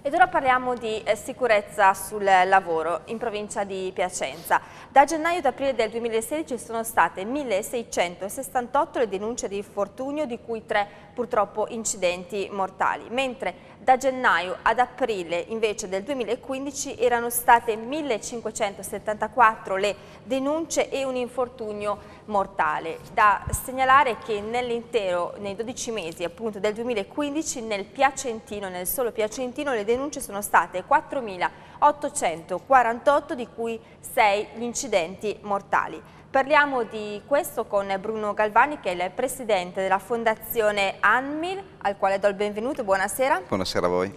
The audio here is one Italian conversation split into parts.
Ed ora parliamo di eh, sicurezza sul lavoro in provincia di Piacenza. Da gennaio ad aprile del 2016 sono state 1668 le denunce di infortunio, di cui tre purtroppo incidenti mortali, mentre da gennaio ad aprile invece del 2015 erano state 1574 le denunce e un infortunio mortale. Da segnalare che nell'intero, nei 12 mesi appunto del 2015, nel Piacentino, nel solo Piacentino, le denunce sono state 4.848, di cui 6 gli incidenti mortali. Parliamo di questo con Bruno Galvani che è il presidente della fondazione ANMIL al quale do il benvenuto, buonasera. Buonasera a voi.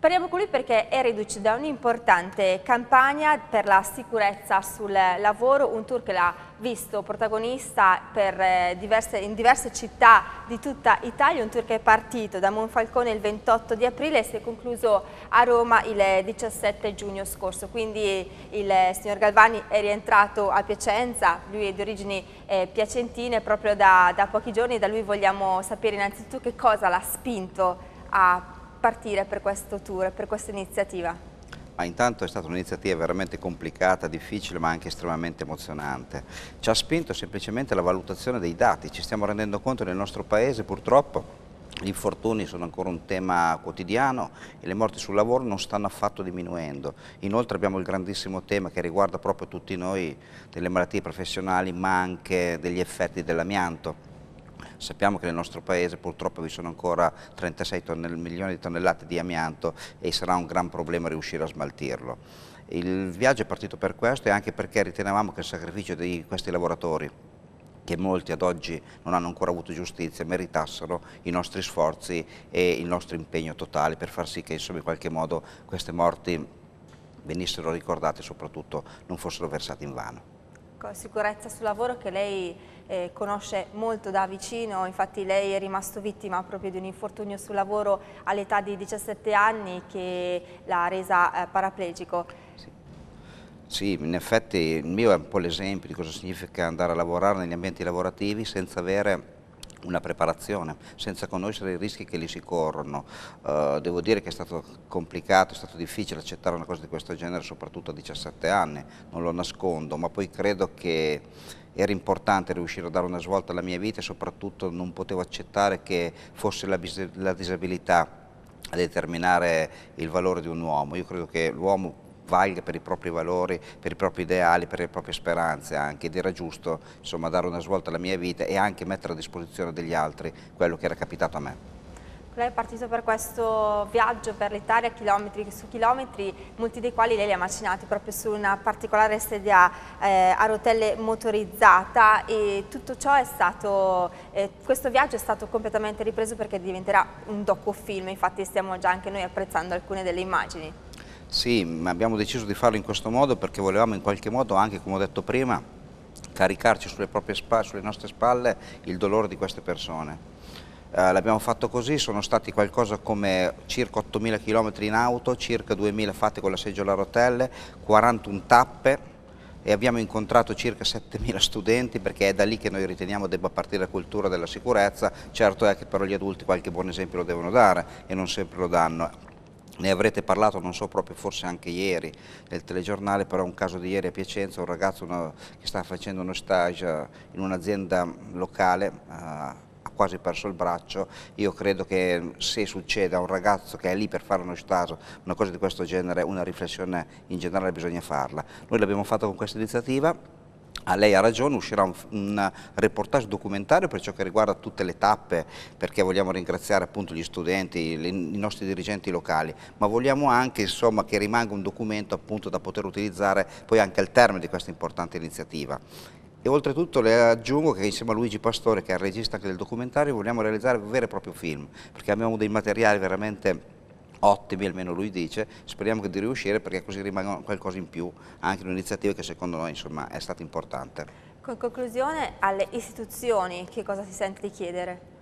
Parliamo con lui perché è reduce da un'importante campagna per la sicurezza sul lavoro, un tour che l'ha visto protagonista eh, diverse, in diverse città di tutta Italia, un tour che è partito da Monfalcone il 28 di aprile e si è concluso a Roma il 17 giugno scorso, quindi il eh, signor Galvani è rientrato a Piacenza, lui è di origini eh, piacentine, proprio da, da pochi giorni da lui vogliamo sapere innanzitutto che cosa l'ha spinto a partire per questo tour, per questa iniziativa? Ma intanto è stata un'iniziativa veramente complicata, difficile ma anche estremamente emozionante. Ci ha spinto semplicemente la valutazione dei dati, ci stiamo rendendo conto nel nostro paese purtroppo gli infortuni sono ancora un tema quotidiano e le morti sul lavoro non stanno affatto diminuendo. Inoltre abbiamo il grandissimo tema che riguarda proprio tutti noi delle malattie professionali ma anche degli effetti dell'amianto Sappiamo che nel nostro paese purtroppo vi sono ancora 36 milioni di tonnellate di amianto e sarà un gran problema riuscire a smaltirlo. Il viaggio è partito per questo e anche perché ritenevamo che il sacrificio di questi lavoratori che molti ad oggi non hanno ancora avuto giustizia, meritassero i nostri sforzi e il nostro impegno totale per far sì che insomma, in qualche modo queste morti venissero ricordate e soprattutto non fossero versate in vano. sicurezza sul lavoro che lei eh, conosce molto da vicino, infatti lei è rimasto vittima proprio di un infortunio sul lavoro all'età di 17 anni che l'ha resa eh, paraplegico. Sì. sì, in effetti il mio è un po' l'esempio di cosa significa andare a lavorare negli ambienti lavorativi senza avere una preparazione, senza conoscere i rischi che lì si corrono. Eh, devo dire che è stato complicato, è stato difficile accettare una cosa di questo genere, soprattutto a 17 anni, non lo nascondo, ma poi credo che era importante riuscire a dare una svolta alla mia vita e soprattutto non potevo accettare che fosse la, la disabilità a determinare il valore di un uomo. Io credo che l'uomo valga per i propri valori, per i propri ideali, per le proprie speranze anche ed era giusto insomma, dare una svolta alla mia vita e anche mettere a disposizione degli altri quello che era capitato a me. Lei è partito per questo viaggio per l'Italia, chilometri su chilometri, molti dei quali lei li ha macinati proprio su una particolare sedia eh, a rotelle motorizzata e tutto ciò è stato, eh, questo viaggio è stato completamente ripreso perché diventerà un docufilm, infatti stiamo già anche noi apprezzando alcune delle immagini. Sì, abbiamo deciso di farlo in questo modo perché volevamo in qualche modo, anche come ho detto prima, caricarci sulle, spalle, sulle nostre spalle il dolore di queste persone. Uh, l'abbiamo fatto così, sono stati qualcosa come circa 8.000 km in auto, circa 2.000 fatte con la seggiola a rotelle, 41 tappe e abbiamo incontrato circa 7.000 studenti perché è da lì che noi riteniamo debba partire la cultura della sicurezza, certo è che però gli adulti qualche buon esempio lo devono dare e non sempre lo danno ne avrete parlato, non so, proprio forse anche ieri nel telegiornale, però un caso di ieri a Piacenza, un ragazzo una, che sta facendo uno stage eh, in un'azienda locale uh, ha quasi perso il braccio, io credo che mm, se succede a un ragazzo che è lì per fare uno stage, una cosa di questo genere, una riflessione in generale bisogna farla. Noi l'abbiamo fatto con questa iniziativa, Ah, lei ha ragione, uscirà un, un, reportage documentario per ciò che riguarda tutte le tappe, perché vogliamo ringraziare appunto gli studenti, le, i nostri dirigenti locali, ma vogliamo anche insomma, che rimanga un documento appunto da poter utilizzare poi anche al termine di questa importante iniziativa. E oltretutto le aggiungo che insieme a Luigi Pastore, che è il regista anche del documentario, vogliamo realizzare un vero e proprio film, perché abbiamo dei materiali veramente ottimi, almeno lui dice, speriamo di riuscire perché così rimanga qualcosa in più, anche un'iniziativa che secondo noi insomma, è stata importante. Con conclusione, alle istituzioni che cosa si sente di chiedere?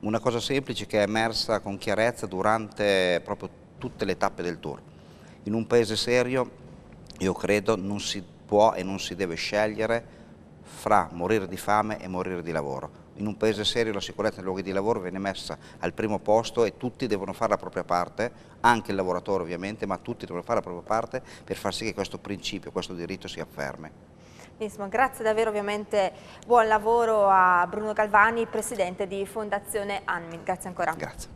Una cosa semplice che è emersa con chiarezza durante proprio tutte le tappe del tour. In un paese serio, io credo, non si può e non si deve scegliere fra morire di fame e morire di lavoro in un paese serio la sicurezza nei luoghi di lavoro viene messa al primo posto e tutti devono fare la propria parte, anche il lavoratore ovviamente, ma tutti devono fare la propria parte per far sì che questo principio, questo diritto si affermi. Benissimo, grazie davvero ovviamente, buon lavoro a Bruno Galvani, Presidente di Fondazione Anmin, grazie ancora. Grazie.